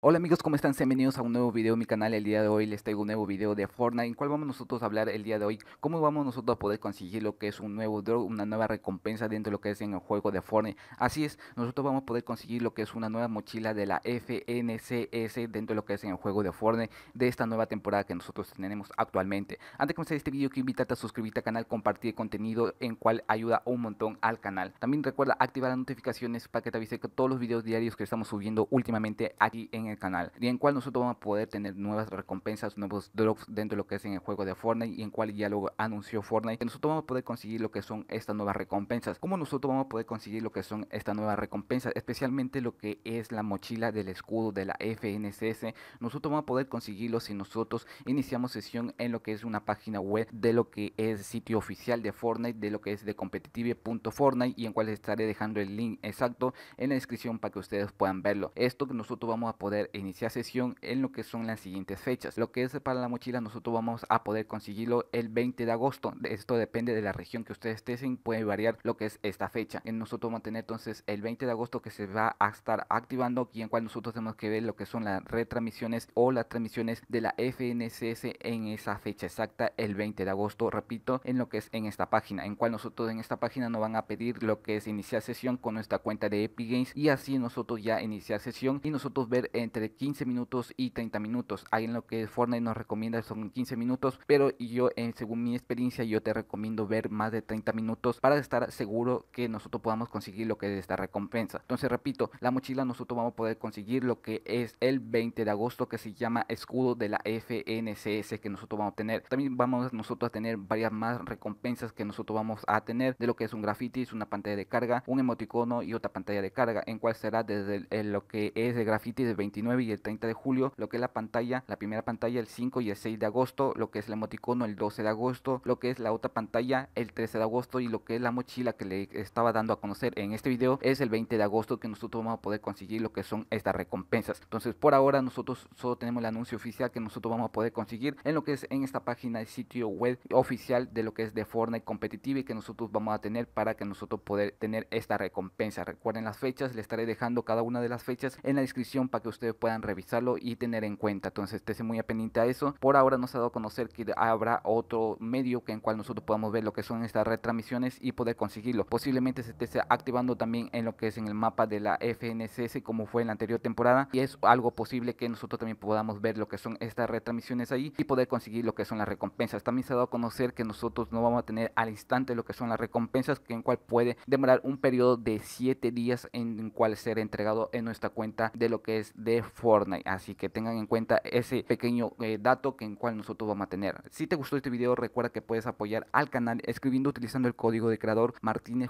Hola amigos, ¿cómo están? bienvenidos a un nuevo video en mi canal. El día de hoy les traigo un nuevo video de Fortnite en cual vamos nosotros a hablar el día de hoy cómo vamos nosotros a poder conseguir lo que es un nuevo drop, una nueva recompensa dentro de lo que es en el juego de Fortnite. Así es, nosotros vamos a poder conseguir lo que es una nueva mochila de la FNCS dentro de lo que es en el juego de Fortnite de esta nueva temporada que nosotros tenemos actualmente. Antes de comenzar este video quiero invitarte a suscribirte al canal, compartir contenido en cual ayuda un montón al canal. También recuerda activar las notificaciones para que te avise que todos los videos diarios que estamos subiendo últimamente aquí en el canal y en cual nosotros vamos a poder tener nuevas recompensas, nuevos drops dentro de lo que es en el juego de Fortnite y en cual ya lo anunció Fortnite. Nosotros vamos a poder conseguir lo que son estas nuevas recompensas. Como nosotros vamos a poder conseguir lo que son estas nuevas recompensas, especialmente lo que es la mochila del escudo de la FNCS. Nosotros vamos a poder conseguirlo si nosotros iniciamos sesión en lo que es una página web de lo que es sitio oficial de Fortnite, de lo que es de competitive.fortnite y en cual estaré dejando el link exacto en la descripción para que ustedes puedan verlo. Esto que nosotros vamos a poder iniciar sesión en lo que son las siguientes fechas. Lo que es para la mochila nosotros vamos a poder conseguirlo el 20 de agosto. Esto depende de la región que ustedes estén, puede variar lo que es esta fecha. Nosotros vamos a tener entonces el 20 de agosto que se va a estar activando y en cual nosotros tenemos que ver lo que son las retransmisiones o las transmisiones de la FNCS en esa fecha exacta el 20 de agosto, repito, en lo que es en esta página, en cual nosotros en esta página nos van a pedir lo que es iniciar sesión con nuestra cuenta de Epic Games y así nosotros ya iniciar sesión y nosotros ver en entre 15 minutos y 30 minutos. Ahí en lo que Fortnite nos recomienda son 15 minutos, pero yo eh, según mi experiencia yo te recomiendo ver más de 30 minutos para estar seguro que nosotros podamos conseguir lo que es esta recompensa. Entonces repito, la mochila nosotros vamos a poder conseguir lo que es el 20 de agosto que se llama escudo de la FNCS que nosotros vamos a tener. También vamos nosotros a tener varias más recompensas que nosotros vamos a tener de lo que es un graffiti, una pantalla de carga, un emoticono y otra pantalla de carga, en cual será desde eh, lo que es el graffiti de 20 y el 30 de julio, lo que es la pantalla, la primera pantalla el 5 y el 6 de agosto, lo que es el emoticono el 12 de agosto, lo que es la otra pantalla el 13 de agosto y lo que es la mochila que le estaba dando a conocer en este video es el 20 de agosto que nosotros vamos a poder conseguir lo que son estas recompensas. Entonces por ahora nosotros solo tenemos el anuncio oficial que nosotros vamos a poder conseguir en lo que es en esta página de sitio web oficial de lo que es de Fortnite Competitive y que nosotros vamos a tener para que nosotros poder tener esta recompensa. Recuerden las fechas, les estaré dejando cada una de las fechas en la descripción para que ustedes puedan revisarlo y tener en cuenta. Entonces estése muy pendiente a eso. Por ahora nos ha dado a conocer que habrá otro medio que en cual nosotros podamos ver lo que son estas retransmisiones y poder conseguirlo. Posiblemente se esté activando también en lo que es en el mapa de la FNSS como fue en la anterior temporada y es algo posible que nosotros también podamos ver lo que son estas retransmisiones ahí y poder conseguir lo que son las recompensas. También se ha dado a conocer que nosotros no vamos a tener al instante lo que son las recompensas que en cual puede demorar un periodo de 7 días en cual ser entregado en nuestra cuenta de lo que es de Fortnite. Así que tengan en cuenta ese pequeño eh, dato que en cual nosotros vamos a tener. Si te gustó este video, recuerda que puedes apoyar al canal escribiendo utilizando el código de creador Martínez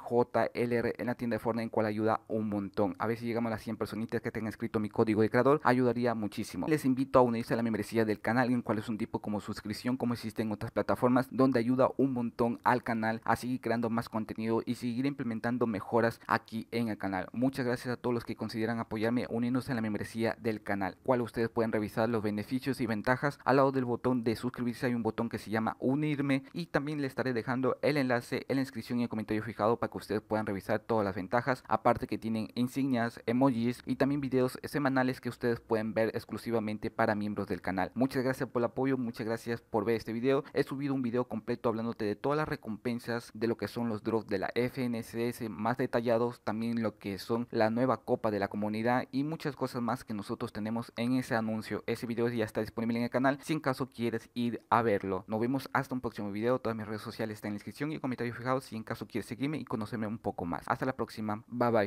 en la tienda de Fortnite, en cual ayuda un montón. A ver si llegamos a las 100 personitas que tengan escrito mi código de creador, ayudaría muchísimo. Les invito a unirse a la membresía del canal, en cual es un tipo como suscripción, como existe en otras plataformas, donde ayuda un montón al canal a seguir creando más contenido y seguir implementando mejoras aquí en el canal. Muchas gracias a todos los que consideran apoyarme uniéndose a la membresía del canal, cual ustedes pueden revisar los beneficios y ventajas. Al lado del botón de suscribirse hay un botón que se llama unirme y también les estaré dejando el enlace en la inscripción y el comentario fijado para que ustedes puedan revisar todas las ventajas. Aparte que tienen insignias, emojis y también videos semanales que ustedes pueden ver exclusivamente para miembros del canal. Muchas gracias por el apoyo, muchas gracias por ver este video. He subido un video completo hablándote de todas las recompensas de lo que son los drops de la FNSS más detallados, también lo que son la nueva copa de la comunidad y muchas cosas más que nos nosotros tenemos en ese anuncio. Ese video ya está disponible en el canal si en caso quieres ir a verlo. Nos vemos hasta un próximo video. Todas mis redes sociales están en la descripción y comentarios fijados si en caso quieres seguirme y conocerme un poco más. Hasta la próxima. Bye bye.